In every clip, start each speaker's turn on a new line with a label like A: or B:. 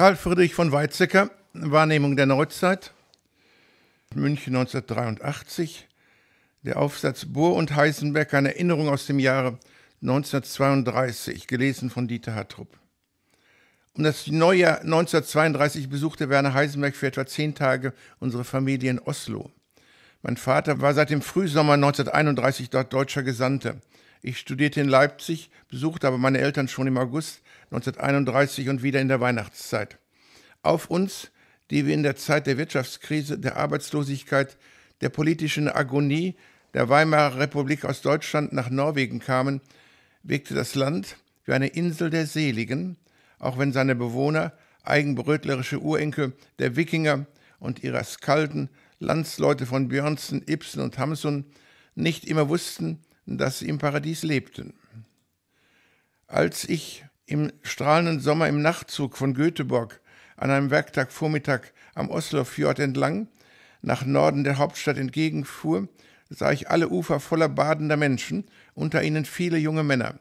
A: Karl Friedrich von Weizsäcker, Wahrnehmung der Neuzeit, München 1983, der Aufsatz Bohr und Heisenberg, eine Erinnerung aus dem Jahre 1932, gelesen von Dieter Hartrup. Um das Neujahr 1932 besuchte Werner Heisenberg für etwa zehn Tage unsere Familie in Oslo. Mein Vater war seit dem Frühsommer 1931 dort deutscher Gesandter. Ich studierte in Leipzig, besuchte aber meine Eltern schon im August 1931 und wieder in der Weihnachtszeit. Auf uns, die wir in der Zeit der Wirtschaftskrise, der Arbeitslosigkeit, der politischen Agonie der Weimarer Republik aus Deutschland nach Norwegen kamen, wirkte das Land wie eine Insel der Seligen, auch wenn seine Bewohner, eigenbrötlerische Urenkel der Wikinger und ihrer Skalden, Landsleute von Björnsen, Ibsen und Hamsun, nicht immer wussten, dass sie im Paradies lebten. Als ich im strahlenden Sommer im Nachtzug von Göteborg an einem Werktagvormittag am Oslo Fjord entlang nach Norden der Hauptstadt entgegenfuhr, sah ich alle Ufer voller badender Menschen, unter ihnen viele junge Männer.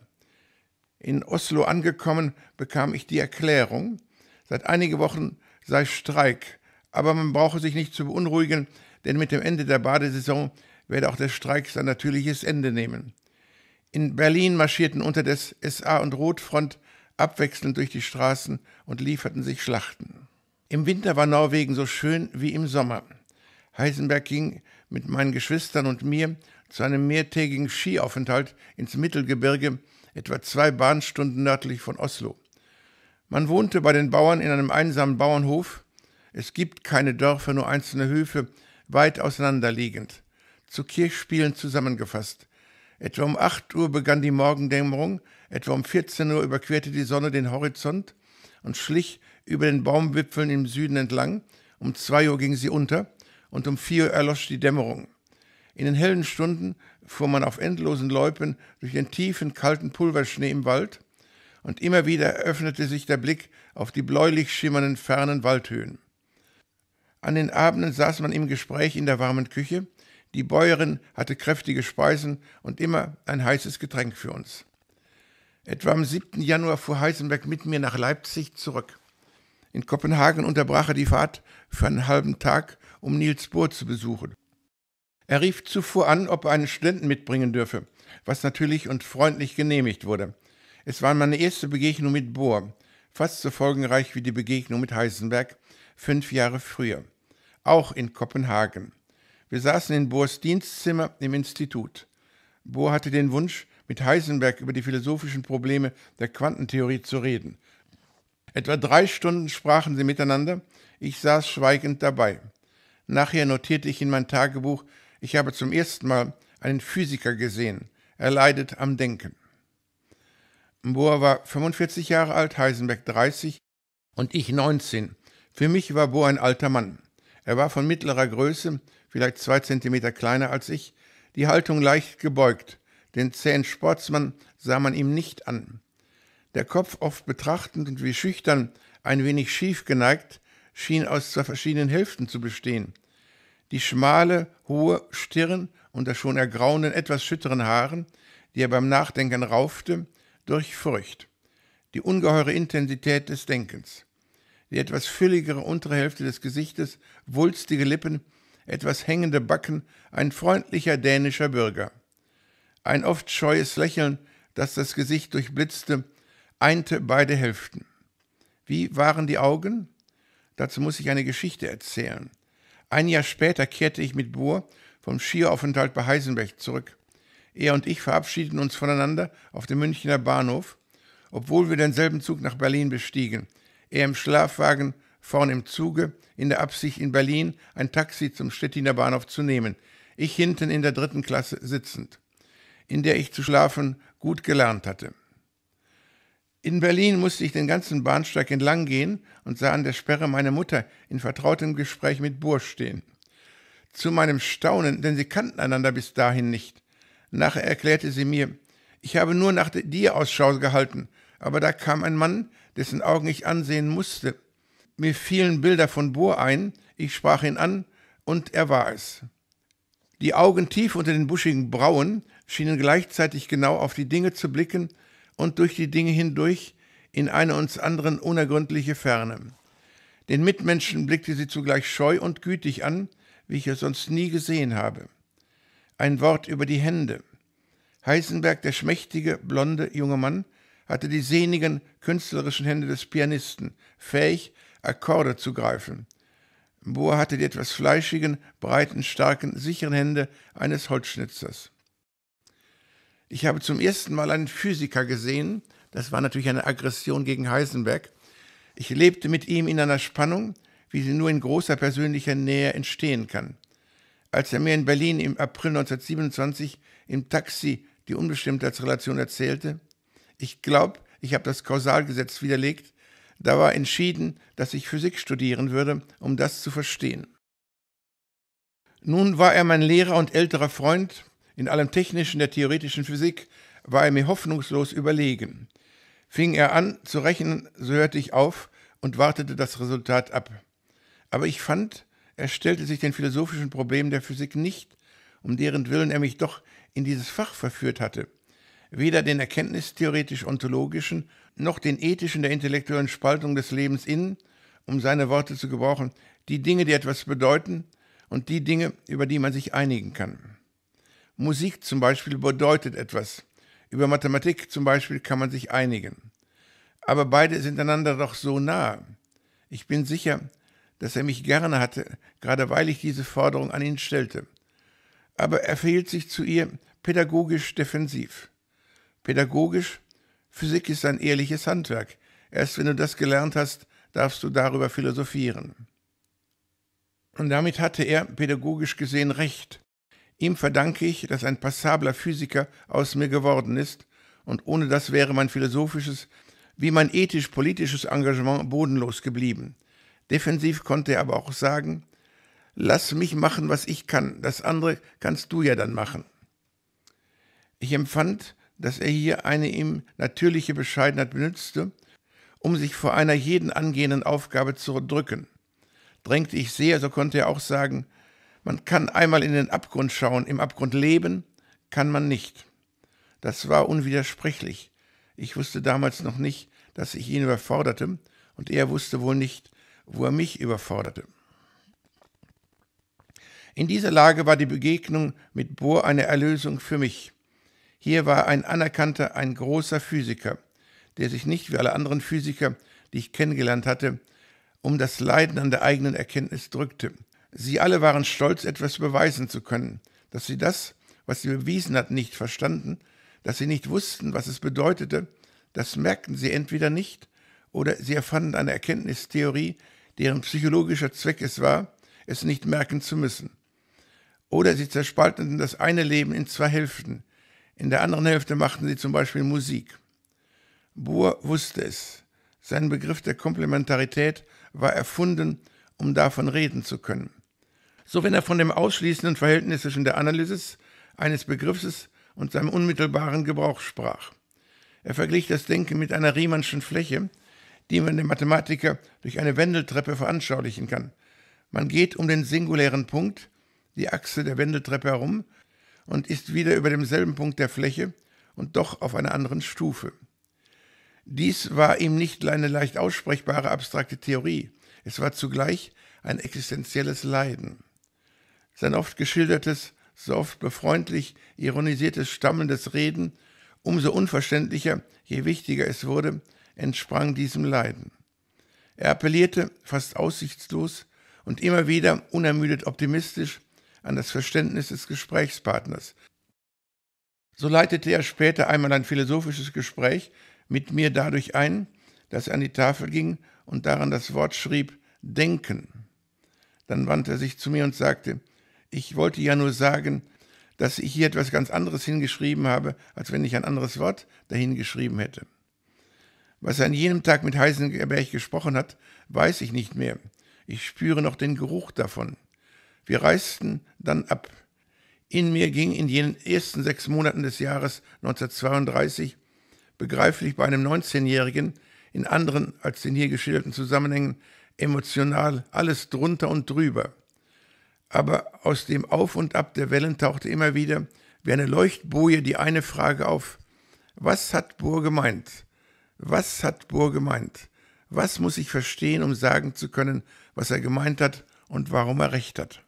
A: In Oslo angekommen bekam ich die Erklärung, seit einigen Wochen sei Streik, aber man brauche sich nicht zu beunruhigen, denn mit dem Ende der Badesaison werde auch der Streik sein natürliches Ende nehmen. In Berlin marschierten unter der SA und Rotfront abwechselnd durch die Straßen und lieferten sich Schlachten. Im Winter war Norwegen so schön wie im Sommer. Heisenberg ging mit meinen Geschwistern und mir zu einem mehrtägigen Skiaufenthalt ins Mittelgebirge, etwa zwei Bahnstunden nördlich von Oslo. Man wohnte bei den Bauern in einem einsamen Bauernhof. Es gibt keine Dörfer, nur einzelne Höfe, weit auseinanderliegend, zu Kirchspielen zusammengefasst. Etwa um 8 Uhr begann die Morgendämmerung, etwa um 14 Uhr überquerte die Sonne den Horizont und schlich über den Baumwipfeln im Süden entlang, um 2 Uhr ging sie unter und um 4 Uhr erlosch die Dämmerung. In den hellen Stunden fuhr man auf endlosen Läupen durch den tiefen, kalten Pulverschnee im Wald, und immer wieder öffnete sich der Blick auf die bläulich schimmernden fernen Waldhöhen. An den Abenden saß man im Gespräch in der warmen Küche die Bäuerin hatte kräftige Speisen und immer ein heißes Getränk für uns. Etwa am 7. Januar fuhr Heisenberg mit mir nach Leipzig zurück. In Kopenhagen unterbrach er die Fahrt für einen halben Tag, um Niels Bohr zu besuchen. Er rief zuvor an, ob er einen Studenten mitbringen dürfe, was natürlich und freundlich genehmigt wurde. Es war meine erste Begegnung mit Bohr, fast so folgenreich wie die Begegnung mit Heisenberg fünf Jahre früher, auch in Kopenhagen. Wir saßen in Bohrs Dienstzimmer im Institut. Bohr hatte den Wunsch, mit Heisenberg über die philosophischen Probleme der Quantentheorie zu reden. Etwa drei Stunden sprachen sie miteinander, ich saß schweigend dabei. Nachher notierte ich in mein Tagebuch, ich habe zum ersten Mal einen Physiker gesehen. Er leidet am Denken. Bohr war 45 Jahre alt, Heisenberg 30 und ich 19. Für mich war Bohr ein alter Mann. Er war von mittlerer Größe, vielleicht zwei Zentimeter kleiner als ich, die Haltung leicht gebeugt. Den zähen Sportsmann sah man ihm nicht an. Der Kopf oft betrachtend und wie schüchtern, ein wenig schief geneigt, schien aus zwei verschiedenen Hälften zu bestehen. Die schmale, hohe Stirn unter schon ergrauenden, etwas schütteren Haaren, die er beim Nachdenken raufte, durch Furcht. Die ungeheure Intensität des Denkens. Die etwas fülligere untere Hälfte des Gesichtes, wulstige Lippen, etwas hängende Backen, ein freundlicher dänischer Bürger. Ein oft scheues Lächeln, das das Gesicht durchblitzte, einte beide Hälften. Wie waren die Augen? Dazu muss ich eine Geschichte erzählen. Ein Jahr später kehrte ich mit Bohr vom Skieraufenthalt bei Heisenberg zurück. Er und ich verabschiedeten uns voneinander auf dem Münchner Bahnhof, obwohl wir denselben Zug nach Berlin bestiegen. Er im Schlafwagen, vorn im Zuge, in der Absicht, in Berlin ein Taxi zum Stettiner Bahnhof zu nehmen, ich hinten in der dritten Klasse sitzend, in der ich zu schlafen gut gelernt hatte. In Berlin musste ich den ganzen Bahnsteig entlang gehen und sah an der Sperre meine Mutter in vertrautem Gespräch mit Bursch stehen. Zu meinem Staunen, denn sie kannten einander bis dahin nicht. Nachher erklärte sie mir, ich habe nur nach dir Ausschau gehalten, aber da kam ein Mann, dessen Augen ich ansehen musste, mir fielen Bilder von Bohr ein, ich sprach ihn an, und er war es. Die Augen tief unter den buschigen Brauen schienen gleichzeitig genau auf die Dinge zu blicken und durch die Dinge hindurch in eine uns anderen unergründliche Ferne. Den Mitmenschen blickte sie zugleich scheu und gütig an, wie ich es sonst nie gesehen habe. Ein Wort über die Hände. Heisenberg, der schmächtige, blonde junge Mann, hatte die sehnigen, künstlerischen Hände des Pianisten, fähig, Akkorde zu greifen. Bohr hatte die etwas fleischigen, breiten, starken, sicheren Hände eines Holzschnitzers. Ich habe zum ersten Mal einen Physiker gesehen, das war natürlich eine Aggression gegen Heisenberg. Ich lebte mit ihm in einer Spannung, wie sie nur in großer persönlicher Nähe entstehen kann. Als er mir in Berlin im April 1927 im Taxi die Unbestimmtheitsrelation erzählte, ich glaube, ich habe das Kausalgesetz widerlegt, da war entschieden, dass ich Physik studieren würde, um das zu verstehen. Nun war er mein Lehrer und älterer Freund. In allem Technischen der theoretischen Physik war er mir hoffnungslos überlegen. Fing er an zu rechnen, so hörte ich auf und wartete das Resultat ab. Aber ich fand, er stellte sich den philosophischen Problemen der Physik nicht, um deren Willen er mich doch in dieses Fach verführt hatte weder den erkenntnistheoretisch-ontologischen noch den ethischen der intellektuellen Spaltung des Lebens in, um seine Worte zu gebrauchen, die Dinge, die etwas bedeuten und die Dinge, über die man sich einigen kann. Musik zum Beispiel bedeutet etwas, über Mathematik zum Beispiel kann man sich einigen. Aber beide sind einander doch so nahe. Ich bin sicher, dass er mich gerne hatte, gerade weil ich diese Forderung an ihn stellte. Aber er verhielt sich zu ihr pädagogisch defensiv. Pädagogisch, Physik ist ein ehrliches Handwerk. Erst wenn du das gelernt hast, darfst du darüber philosophieren. Und damit hatte er pädagogisch gesehen recht. Ihm verdanke ich, dass ein passabler Physiker aus mir geworden ist, und ohne das wäre mein philosophisches wie mein ethisch-politisches Engagement bodenlos geblieben. Defensiv konnte er aber auch sagen, lass mich machen, was ich kann, das andere kannst du ja dann machen. Ich empfand, dass er hier eine ihm natürliche Bescheidenheit benützte, um sich vor einer jeden angehenden Aufgabe zu drücken. Drängte ich sehr, so konnte er auch sagen, man kann einmal in den Abgrund schauen, im Abgrund leben kann man nicht. Das war unwidersprechlich. Ich wusste damals noch nicht, dass ich ihn überforderte, und er wusste wohl nicht, wo er mich überforderte. In dieser Lage war die Begegnung mit Bohr eine Erlösung für mich. Hier war ein anerkannter, ein großer Physiker, der sich nicht wie alle anderen Physiker, die ich kennengelernt hatte, um das Leiden an der eigenen Erkenntnis drückte. Sie alle waren stolz, etwas beweisen zu können, dass sie das, was sie bewiesen hat, nicht verstanden, dass sie nicht wussten, was es bedeutete, das merkten sie entweder nicht oder sie erfanden eine Erkenntnistheorie, deren psychologischer Zweck es war, es nicht merken zu müssen. Oder sie zerspalteten das eine Leben in zwei Hälften, in der anderen Hälfte machten sie zum Beispiel Musik. Bohr wusste es. Sein Begriff der Komplementarität war erfunden, um davon reden zu können. So wenn er von dem ausschließenden Verhältnis zwischen der Analysis eines Begriffes und seinem unmittelbaren Gebrauch sprach. Er verglich das Denken mit einer Riemannschen Fläche, die man dem Mathematiker durch eine Wendeltreppe veranschaulichen kann. Man geht um den singulären Punkt, die Achse der Wendeltreppe herum und ist wieder über demselben Punkt der Fläche und doch auf einer anderen Stufe. Dies war ihm nicht eine leicht aussprechbare abstrakte Theorie, es war zugleich ein existenzielles Leiden. Sein oft geschildertes, so oft befreundlich ironisiertes stammelndes Reden, umso unverständlicher, je wichtiger es wurde, entsprang diesem Leiden. Er appellierte, fast aussichtslos und immer wieder unermüdet optimistisch, an das Verständnis des Gesprächspartners. So leitete er später einmal ein philosophisches Gespräch mit mir dadurch ein, dass er an die Tafel ging und daran das Wort schrieb Denken. Dann wandte er sich zu mir und sagte, ich wollte ja nur sagen, dass ich hier etwas ganz anderes hingeschrieben habe, als wenn ich ein anderes Wort dahin geschrieben hätte. Was er an jenem Tag mit Heisenberg gesprochen hat, weiß ich nicht mehr. Ich spüre noch den Geruch davon. Wir reisten dann ab. In mir ging in jenen ersten sechs Monaten des Jahres 1932, begreiflich bei einem 19-Jährigen, in anderen als den hier geschilderten Zusammenhängen, emotional alles drunter und drüber. Aber aus dem Auf und Ab der Wellen tauchte immer wieder, wie eine Leuchtboje, die eine Frage auf. Was hat Bohr gemeint? Was hat Bohr gemeint? Was muss ich verstehen, um sagen zu können, was er gemeint hat und warum er recht hat?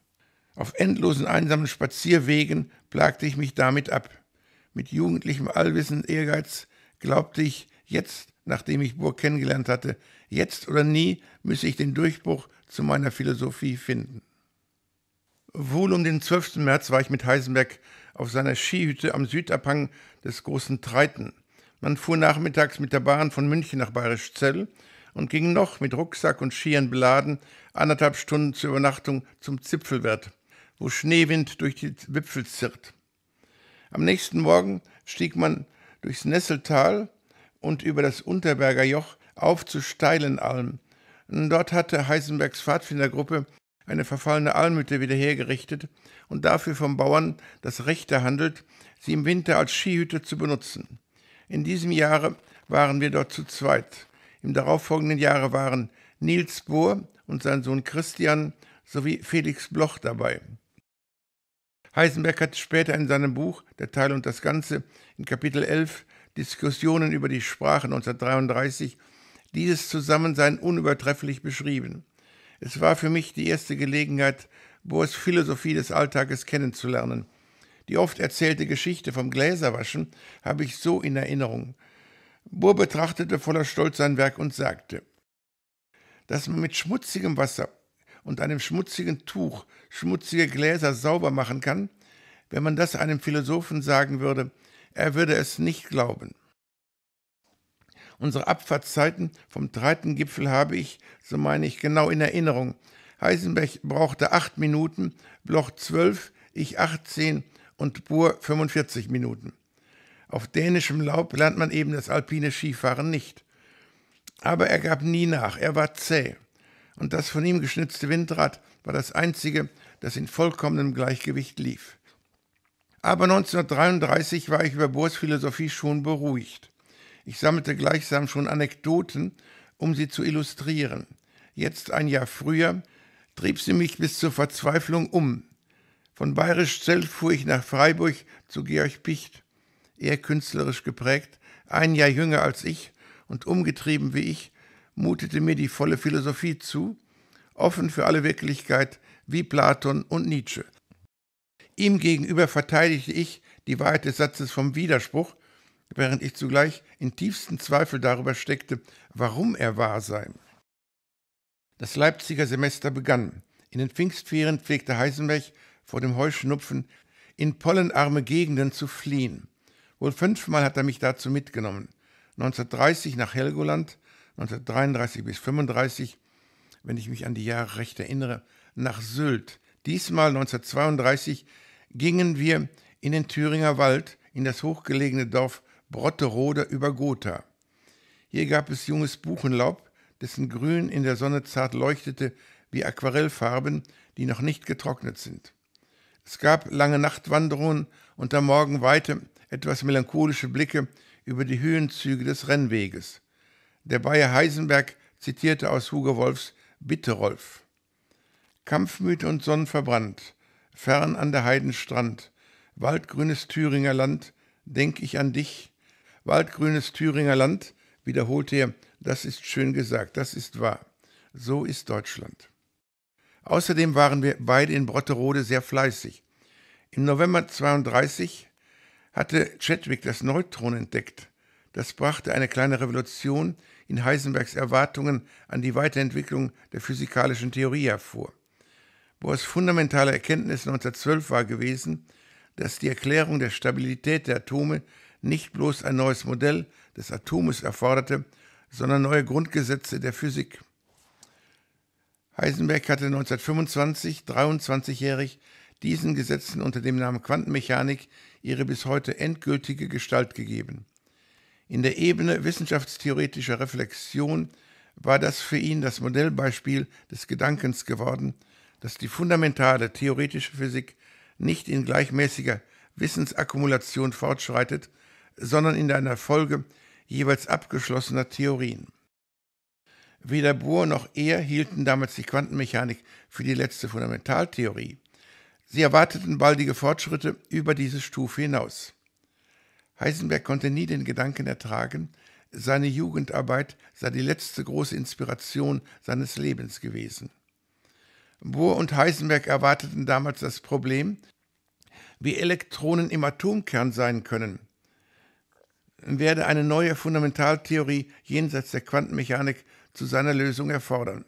A: Auf endlosen, einsamen Spazierwegen plagte ich mich damit ab. Mit jugendlichem Allwissen, Ehrgeiz glaubte ich, jetzt, nachdem ich Burg kennengelernt hatte, jetzt oder nie müsse ich den Durchbruch zu meiner Philosophie finden. Wohl um den 12. März war ich mit Heisenberg auf seiner Skihütte am Südabhang des großen Treiten. Man fuhr nachmittags mit der Bahn von München nach Bayerisch Zell und ging noch mit Rucksack und Skiern beladen anderthalb Stunden zur Übernachtung zum Zipfelwert wo Schneewind durch die Wipfel zirrt. Am nächsten Morgen stieg man durchs Nesseltal und über das Unterberger Joch auf zu Steilenalm. Dort hatte Heisenbergs Pfadfindergruppe eine verfallene Almhütte wieder hergerichtet und dafür vom Bauern das Recht erhandelt, sie im Winter als Skihütte zu benutzen. In diesem Jahre waren wir dort zu zweit. Im darauffolgenden Jahre waren Nils Bohr und sein Sohn Christian sowie Felix Bloch dabei. Heisenberg hat später in seinem Buch Der Teil und das Ganze in Kapitel 11 Diskussionen über die Sprache 1933 dieses Zusammensein unübertrefflich beschrieben. Es war für mich die erste Gelegenheit, Bohrs Philosophie des Alltages kennenzulernen. Die oft erzählte Geschichte vom Gläserwaschen habe ich so in Erinnerung. Bohr betrachtete voller Stolz sein Werk und sagte, dass man mit schmutzigem Wasser und einem schmutzigen Tuch schmutzige Gläser sauber machen kann, wenn man das einem Philosophen sagen würde, er würde es nicht glauben. Unsere Abfahrtszeiten vom dritten Gipfel habe ich, so meine ich, genau in Erinnerung. Heisenberg brauchte acht Minuten, Bloch zwölf, ich achtzehn und Bohr 45 Minuten. Auf dänischem Laub lernt man eben das alpine Skifahren nicht. Aber er gab nie nach, er war zäh und das von ihm geschnitzte Windrad war das einzige, das in vollkommenem Gleichgewicht lief. Aber 1933 war ich über Bohrs Philosophie schon beruhigt. Ich sammelte gleichsam schon Anekdoten, um sie zu illustrieren. Jetzt, ein Jahr früher, trieb sie mich bis zur Verzweiflung um. Von Bayerisch Zell fuhr ich nach Freiburg zu Georg Picht, eher künstlerisch geprägt, ein Jahr jünger als ich und umgetrieben wie ich mutete mir die volle Philosophie zu, offen für alle Wirklichkeit wie Platon und Nietzsche. Ihm gegenüber verteidigte ich die Wahrheit des Satzes vom Widerspruch, während ich zugleich in tiefsten Zweifel darüber steckte, warum er wahr sei. Das Leipziger Semester begann. In den Pfingstferien pflegte Heisenberg vor dem Heuschnupfen in pollenarme Gegenden zu fliehen. Wohl fünfmal hat er mich dazu mitgenommen. 1930 nach Helgoland, 1933 bis 1935, wenn ich mich an die Jahre recht erinnere, nach Sylt. Diesmal 1932 gingen wir in den Thüringer Wald in das hochgelegene Dorf Brotterode über Gotha. Hier gab es junges Buchenlaub, dessen Grün in der Sonne zart leuchtete wie Aquarellfarben, die noch nicht getrocknet sind. Es gab lange Nachtwanderungen und am Morgen weite, etwas melancholische Blicke über die Höhenzüge des Rennweges. Der Bayer Heisenberg zitierte aus Hugo Wolfs Bitte Rolf. Kampfmüde und sonnenverbrannt, fern an der Heiden Strand, waldgrünes Thüringer Land, denk ich an dich. Waldgrünes Thüringer Land, wiederholte er, das ist schön gesagt, das ist wahr. So ist Deutschland. Außerdem waren wir beide in Brotterode sehr fleißig. Im November 32 hatte Chadwick das Neutron entdeckt. Das brachte eine kleine Revolution in Heisenbergs Erwartungen an die Weiterentwicklung der physikalischen Theorie hervor. Bohrs fundamentale Erkenntnis 1912 war gewesen, dass die Erklärung der Stabilität der Atome nicht bloß ein neues Modell des Atoms erforderte, sondern neue Grundgesetze der Physik. Heisenberg hatte 1925, 23-jährig, diesen Gesetzen unter dem Namen Quantenmechanik ihre bis heute endgültige Gestalt gegeben. In der Ebene wissenschaftstheoretischer Reflexion war das für ihn das Modellbeispiel des Gedankens geworden, dass die fundamentale theoretische Physik nicht in gleichmäßiger Wissensakkumulation fortschreitet, sondern in einer Folge jeweils abgeschlossener Theorien. Weder Bohr noch er hielten damals die Quantenmechanik für die letzte Fundamentaltheorie. Sie erwarteten baldige Fortschritte über diese Stufe hinaus. Heisenberg konnte nie den Gedanken ertragen, seine Jugendarbeit sei die letzte große Inspiration seines Lebens gewesen. Bohr und Heisenberg erwarteten damals das Problem, wie Elektronen im Atomkern sein können. Werde eine neue Fundamentaltheorie jenseits der Quantenmechanik zu seiner Lösung erfordern.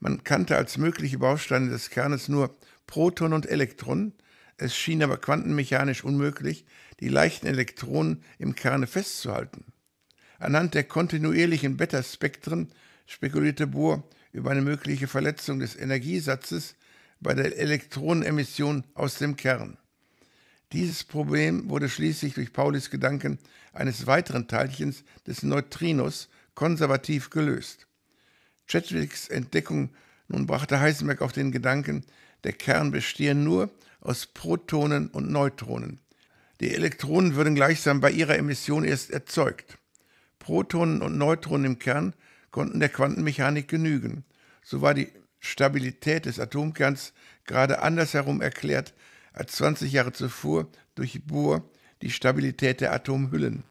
A: Man kannte als mögliche Bausteine des Kernes nur Proton und Elektron, es schien aber quantenmechanisch unmöglich, die leichten Elektronen im Kerne festzuhalten. Anhand der kontinuierlichen Beta-Spektren spekulierte Bohr über eine mögliche Verletzung des Energiesatzes bei der Elektronenemission aus dem Kern. Dieses Problem wurde schließlich durch Paulis Gedanken eines weiteren Teilchens des Neutrinos konservativ gelöst. Chadwicks Entdeckung nun brachte Heisenberg auf den Gedanken, der Kern bestehe nur aus Protonen und Neutronen. Die Elektronen würden gleichsam bei ihrer Emission erst erzeugt. Protonen und Neutronen im Kern konnten der Quantenmechanik genügen. So war die Stabilität des Atomkerns gerade andersherum erklärt als 20 Jahre zuvor durch Bohr die Stabilität der Atomhüllen.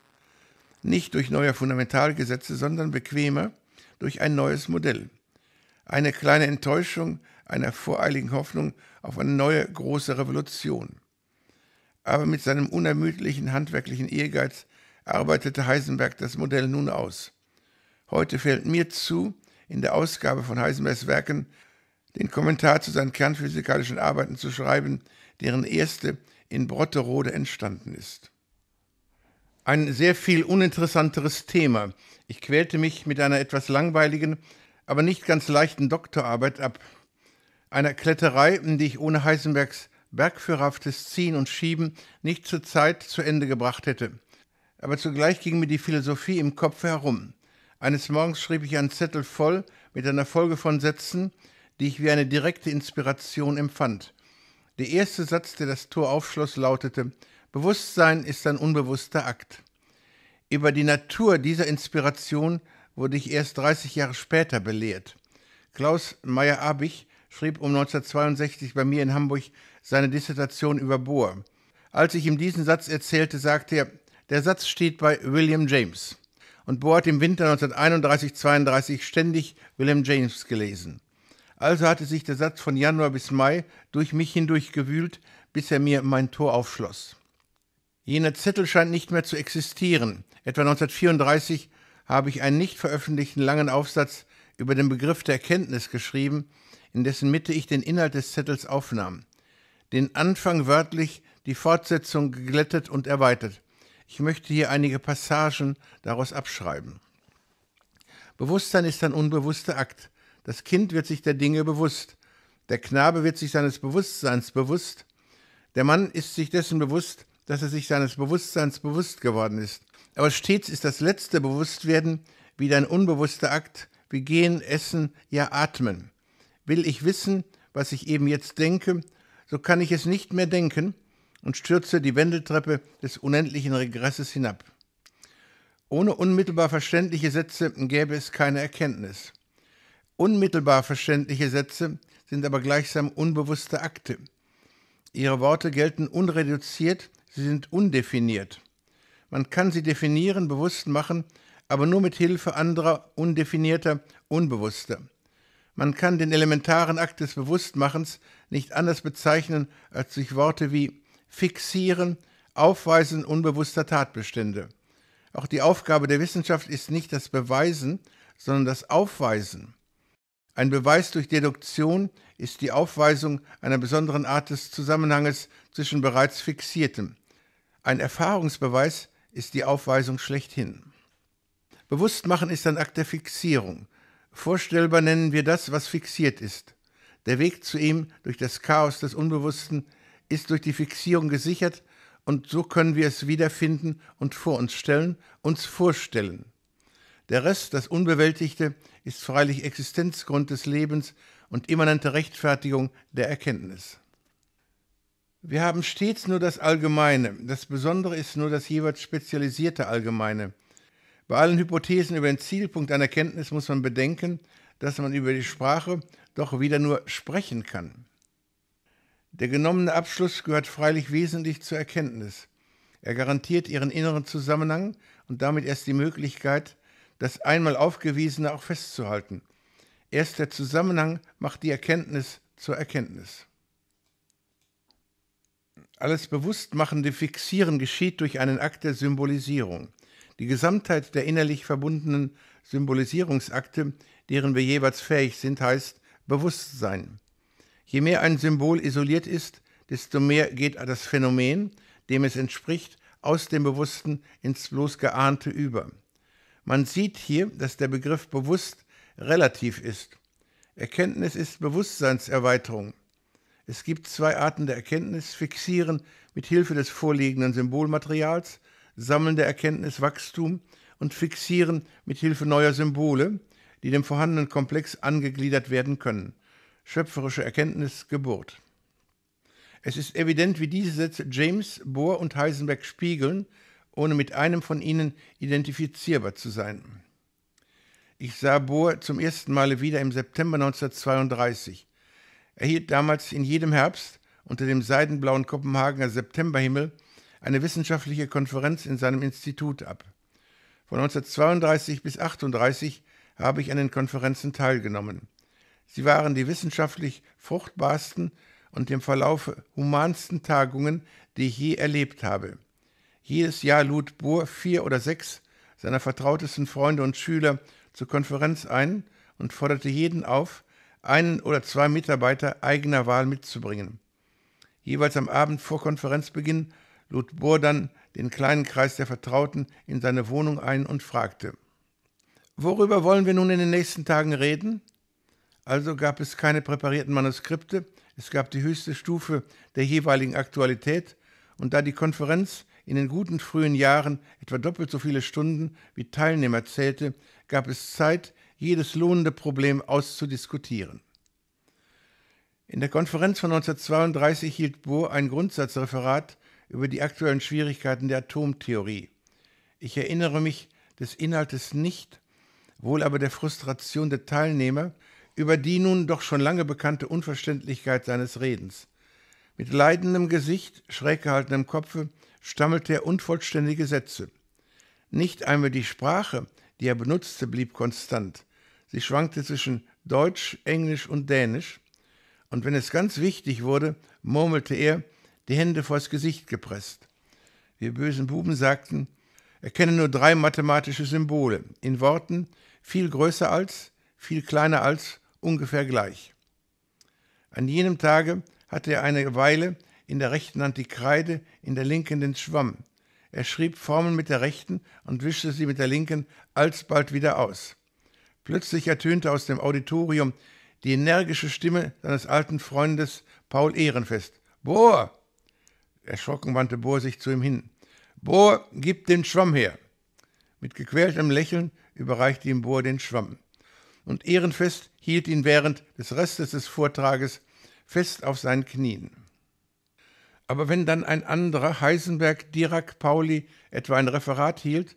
A: Nicht durch neue Fundamentalgesetze, sondern bequemer durch ein neues Modell eine kleine Enttäuschung einer voreiligen Hoffnung auf eine neue große Revolution. Aber mit seinem unermüdlichen handwerklichen Ehrgeiz arbeitete Heisenberg das Modell nun aus. Heute fällt mir zu, in der Ausgabe von Heisenbergs Werken den Kommentar zu seinen kernphysikalischen Arbeiten zu schreiben, deren erste in Brotterode entstanden ist. Ein sehr viel uninteressanteres Thema. Ich quälte mich mit einer etwas langweiligen, aber nicht ganz leichten Doktorarbeit ab. Einer Kletterei, die ich ohne Heisenbergs bergführhaftes Ziehen und Schieben nicht zur Zeit zu Ende gebracht hätte. Aber zugleich ging mir die Philosophie im Kopf herum. Eines Morgens schrieb ich einen Zettel voll mit einer Folge von Sätzen, die ich wie eine direkte Inspiration empfand. Der erste Satz, der das Tor aufschloss, lautete Bewusstsein ist ein unbewusster Akt. Über die Natur dieser Inspiration wurde ich erst 30 Jahre später belehrt. Klaus Meyer-Abich schrieb um 1962 bei mir in Hamburg seine Dissertation über Bohr. Als ich ihm diesen Satz erzählte, sagte er, der Satz steht bei William James. Und Bohr hat im Winter 1931-32 ständig William James gelesen. Also hatte sich der Satz von Januar bis Mai durch mich hindurch gewühlt, bis er mir mein Tor aufschloss. Jener Zettel scheint nicht mehr zu existieren. Etwa 1934 habe ich einen nicht veröffentlichten langen Aufsatz über den Begriff der Erkenntnis geschrieben, in dessen Mitte ich den Inhalt des Zettels aufnahm. Den Anfang wörtlich, die Fortsetzung geglättet und erweitert. Ich möchte hier einige Passagen daraus abschreiben. Bewusstsein ist ein unbewusster Akt. Das Kind wird sich der Dinge bewusst. Der Knabe wird sich seines Bewusstseins bewusst. Der Mann ist sich dessen bewusst, dass er sich seines Bewusstseins bewusst geworden ist. Aber stets ist das letzte Bewusstwerden wieder ein unbewusster Akt, wie gehen, essen, ja atmen. Will ich wissen, was ich eben jetzt denke, so kann ich es nicht mehr denken und stürze die Wendeltreppe des unendlichen Regresses hinab. Ohne unmittelbar verständliche Sätze gäbe es keine Erkenntnis. Unmittelbar verständliche Sätze sind aber gleichsam unbewusste Akte. Ihre Worte gelten unreduziert, sie sind undefiniert. Man kann sie definieren, bewusst machen, aber nur mit Hilfe anderer undefinierter, unbewusster. Man kann den elementaren Akt des Bewusstmachens nicht anders bezeichnen als durch Worte wie fixieren, aufweisen unbewusster Tatbestände. Auch die Aufgabe der Wissenschaft ist nicht das Beweisen, sondern das Aufweisen. Ein Beweis durch Deduktion ist die Aufweisung einer besonderen Art des Zusammenhanges zwischen bereits Fixiertem. Ein Erfahrungsbeweis ist die Aufweisung schlechthin. Bewusstmachen ist ein Akt der Fixierung. Vorstellbar nennen wir das, was fixiert ist. Der Weg zu ihm durch das Chaos des Unbewussten ist durch die Fixierung gesichert und so können wir es wiederfinden und vor uns stellen, uns vorstellen. Der Rest, das Unbewältigte, ist freilich Existenzgrund des Lebens und immanente Rechtfertigung der Erkenntnis. Wir haben stets nur das Allgemeine, das Besondere ist nur das jeweils spezialisierte Allgemeine. Bei allen Hypothesen über den Zielpunkt einer Kenntnis muss man bedenken, dass man über die Sprache doch wieder nur sprechen kann. Der genommene Abschluss gehört freilich wesentlich zur Erkenntnis. Er garantiert ihren inneren Zusammenhang und damit erst die Möglichkeit, das einmal Aufgewiesene auch festzuhalten. Erst der Zusammenhang macht die Erkenntnis zur Erkenntnis. Alles bewusstmachende Fixieren geschieht durch einen Akt der Symbolisierung. Die Gesamtheit der innerlich verbundenen Symbolisierungsakte, deren wir jeweils fähig sind, heißt Bewusstsein. Je mehr ein Symbol isoliert ist, desto mehr geht das Phänomen, dem es entspricht, aus dem Bewussten ins bloß Geahnte über. Man sieht hier, dass der Begriff bewusst relativ ist. Erkenntnis ist Bewusstseinserweiterung. Es gibt zwei Arten der Erkenntnis: Fixieren mit Hilfe des vorliegenden Symbolmaterials, Sammeln der Erkenntnis, Wachstum und Fixieren mit Hilfe neuer Symbole, die dem vorhandenen Komplex angegliedert werden können. Schöpferische Erkenntnis, Geburt. Es ist evident, wie diese Sätze James, Bohr und Heisenberg spiegeln, ohne mit einem von ihnen identifizierbar zu sein. Ich sah Bohr zum ersten Male wieder im September 1932 erhielt damals in jedem Herbst unter dem seidenblauen Kopenhagener Septemberhimmel eine wissenschaftliche Konferenz in seinem Institut ab. Von 1932 bis 1938 habe ich an den Konferenzen teilgenommen. Sie waren die wissenschaftlich fruchtbarsten und dem Verlauf humansten Tagungen, die ich je erlebt habe. Jedes Jahr lud Bohr vier oder sechs seiner vertrautesten Freunde und Schüler zur Konferenz ein und forderte jeden auf, einen oder zwei Mitarbeiter eigener Wahl mitzubringen. Jeweils am Abend vor Konferenzbeginn lud Bohr dann den kleinen Kreis der Vertrauten in seine Wohnung ein und fragte, Worüber wollen wir nun in den nächsten Tagen reden? Also gab es keine präparierten Manuskripte, es gab die höchste Stufe der jeweiligen Aktualität, und da die Konferenz in den guten frühen Jahren etwa doppelt so viele Stunden wie Teilnehmer zählte, gab es Zeit, jedes lohnende Problem auszudiskutieren. In der Konferenz von 1932 hielt Bohr ein Grundsatzreferat über die aktuellen Schwierigkeiten der Atomtheorie. Ich erinnere mich des Inhaltes nicht, wohl aber der Frustration der Teilnehmer über die nun doch schon lange bekannte Unverständlichkeit seines Redens. Mit leidendem Gesicht, schräg gehaltenem Kopfe, stammelte er unvollständige Sätze. Nicht einmal die Sprache, die er benutzte, blieb konstant. Sie schwankte zwischen Deutsch, Englisch und Dänisch. Und wenn es ganz wichtig wurde, murmelte er, die Hände vors Gesicht gepresst. Wir bösen Buben sagten, er kenne nur drei mathematische Symbole, in Worten viel größer als, viel kleiner als, ungefähr gleich. An jenem Tage hatte er eine Weile in der rechten Hand die Kreide, in der linken den Schwamm. Er schrieb Formeln mit der rechten und wischte sie mit der linken alsbald wieder aus. Plötzlich ertönte aus dem Auditorium die energische Stimme seines alten Freundes Paul Ehrenfest. Bohr! Erschrocken wandte Bohr sich zu ihm hin. Bohr, gib den Schwamm her! Mit gequältem Lächeln überreichte ihm Bohr den Schwamm. Und Ehrenfest hielt ihn während des Restes des Vortrages fest auf seinen Knien. Aber wenn dann ein anderer, Heisenberg, Dirac, Pauli, etwa ein Referat hielt,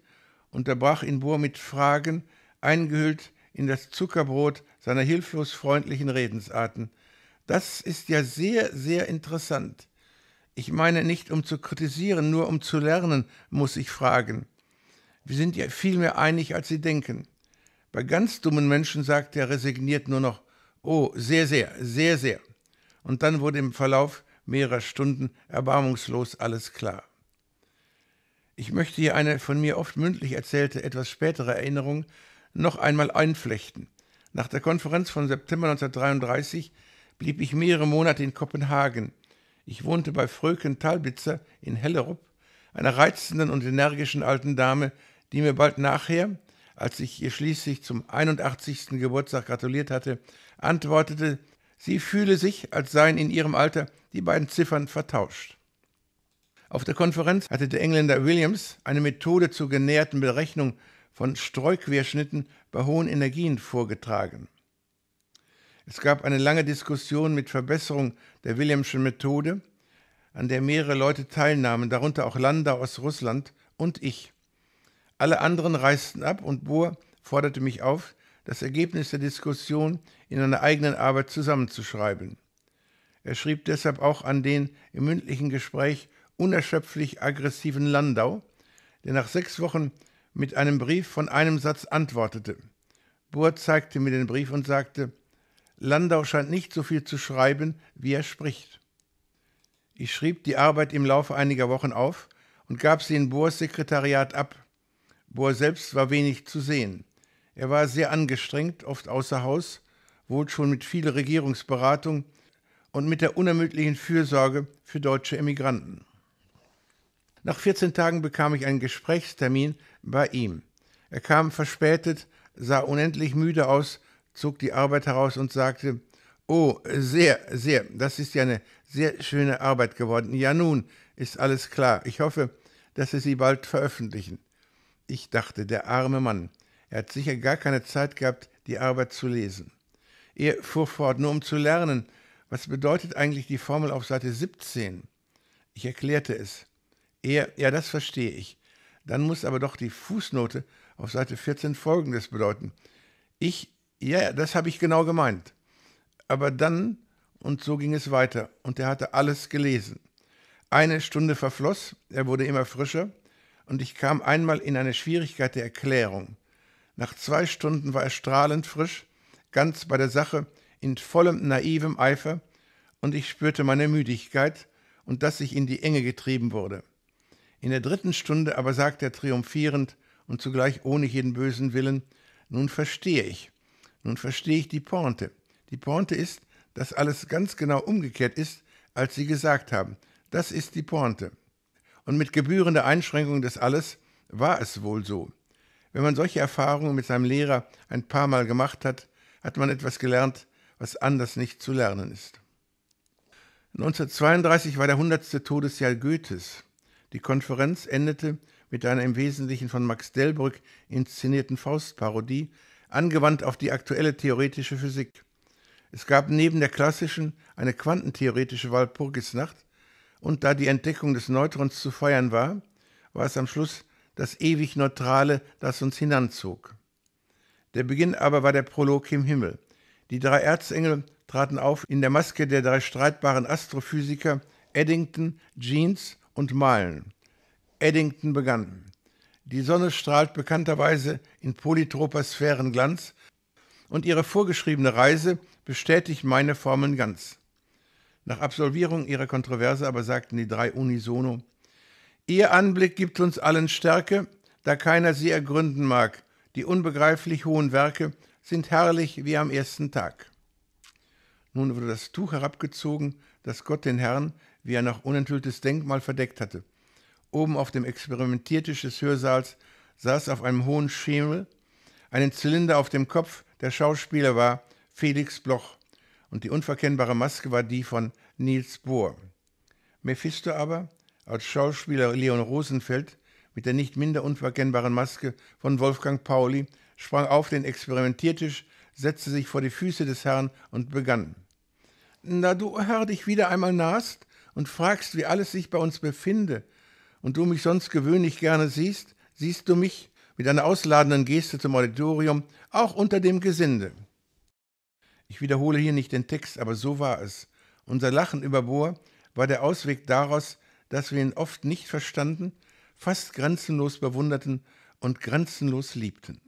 A: unterbrach ihn Bohr mit Fragen, eingehüllt in das Zuckerbrot seiner hilflos freundlichen Redensarten. Das ist ja sehr, sehr interessant. Ich meine nicht, um zu kritisieren, nur um zu lernen, muss ich fragen. Wir sind ja viel mehr einig, als Sie denken. Bei ganz dummen Menschen sagt er resigniert nur noch, oh, sehr, sehr, sehr, sehr. Und dann wurde im Verlauf mehrerer Stunden erbarmungslos alles klar. Ich möchte hier eine von mir oft mündlich erzählte, etwas spätere Erinnerung noch einmal einflechten. Nach der Konferenz von September 1933 blieb ich mehrere Monate in Kopenhagen. Ich wohnte bei Fröken Talbitzer in Hellerup, einer reizenden und energischen alten Dame, die mir bald nachher, als ich ihr schließlich zum 81. Geburtstag gratuliert hatte, antwortete, sie fühle sich, als seien in ihrem Alter die beiden Ziffern vertauscht. Auf der Konferenz hatte der Engländer Williams eine Methode zur genäherten Berechnung von Streuquerschnitten bei hohen Energien vorgetragen. Es gab eine lange Diskussion mit Verbesserung der Williamschen Methode, an der mehrere Leute teilnahmen, darunter auch Landau aus Russland und ich. Alle anderen reisten ab und Bohr forderte mich auf, das Ergebnis der Diskussion in einer eigenen Arbeit zusammenzuschreiben. Er schrieb deshalb auch an den im mündlichen Gespräch unerschöpflich aggressiven Landau, der nach sechs Wochen mit einem Brief von einem Satz antwortete. Bohr zeigte mir den Brief und sagte, Landau scheint nicht so viel zu schreiben, wie er spricht. Ich schrieb die Arbeit im Laufe einiger Wochen auf und gab sie in Bohrs Sekretariat ab. Bohr selbst war wenig zu sehen. Er war sehr angestrengt, oft außer Haus, wohl schon mit viel Regierungsberatung und mit der unermüdlichen Fürsorge für deutsche Emigranten. Nach 14 Tagen bekam ich einen Gesprächstermin bei ihm. Er kam verspätet, sah unendlich müde aus, zog die Arbeit heraus und sagte, Oh, sehr, sehr, das ist ja eine sehr schöne Arbeit geworden. Ja nun, ist alles klar. Ich hoffe, dass Sie sie bald veröffentlichen. Ich dachte, der arme Mann. Er hat sicher gar keine Zeit gehabt, die Arbeit zu lesen. Er fuhr fort, nur um zu lernen, was bedeutet eigentlich die Formel auf Seite 17? Ich erklärte es. Er, ja, das verstehe ich. Dann muss aber doch die Fußnote auf Seite 14 Folgendes bedeuten. Ich, ja, das habe ich genau gemeint. Aber dann, und so ging es weiter, und er hatte alles gelesen. Eine Stunde verfloss, er wurde immer frischer, und ich kam einmal in eine Schwierigkeit der Erklärung. Nach zwei Stunden war er strahlend frisch, ganz bei der Sache, in vollem naivem Eifer, und ich spürte meine Müdigkeit und dass ich in die Enge getrieben wurde. In der dritten Stunde aber sagt er triumphierend und zugleich ohne jeden bösen Willen, nun verstehe ich, nun verstehe ich die Pointe. Die Pointe ist, dass alles ganz genau umgekehrt ist, als Sie gesagt haben. Das ist die Pointe. Und mit gebührender Einschränkung des Alles war es wohl so. Wenn man solche Erfahrungen mit seinem Lehrer ein paar Mal gemacht hat, hat man etwas gelernt, was anders nicht zu lernen ist. 1932 war der 100. Todesjahr Goethes. Die Konferenz endete mit einer im Wesentlichen von Max Delbrück inszenierten Faustparodie, angewandt auf die aktuelle theoretische Physik. Es gab neben der klassischen eine quantentheoretische Walpurgisnacht, und da die Entdeckung des Neutrons zu feiern war, war es am Schluss das ewig Neutrale, das uns hinanzog. Der Beginn aber war der Prolog im Himmel. Die drei Erzengel traten auf in der Maske der drei streitbaren Astrophysiker Eddington, Jeans und Meilen. Eddington begann. Die Sonne strahlt bekannterweise in polytroper Sphärenglanz und ihre vorgeschriebene Reise bestätigt meine Formeln ganz. Nach Absolvierung ihrer Kontroverse aber sagten die drei unisono, Ihr Anblick gibt uns allen Stärke, da keiner sie ergründen mag. Die unbegreiflich hohen Werke sind herrlich wie am ersten Tag. Nun wurde das Tuch herabgezogen, dass Gott den Herrn wie ein noch unenthülltes Denkmal verdeckt hatte. Oben auf dem Experimentiertisch des Hörsaals saß auf einem hohen Schemel einen Zylinder auf dem Kopf, der Schauspieler war Felix Bloch und die unverkennbare Maske war die von Niels Bohr. Mephisto aber, als Schauspieler Leon Rosenfeld, mit der nicht minder unverkennbaren Maske von Wolfgang Pauli, sprang auf den Experimentiertisch, setzte sich vor die Füße des Herrn und begann da du Herr dich wieder einmal nahst und fragst, wie alles sich bei uns befinde, und du mich sonst gewöhnlich gerne siehst, siehst du mich mit einer ausladenden Geste zum Auditorium auch unter dem Gesinde. Ich wiederhole hier nicht den Text, aber so war es. Unser Lachen über Bohr war der Ausweg daraus, dass wir ihn oft nicht verstanden, fast grenzenlos bewunderten und grenzenlos liebten.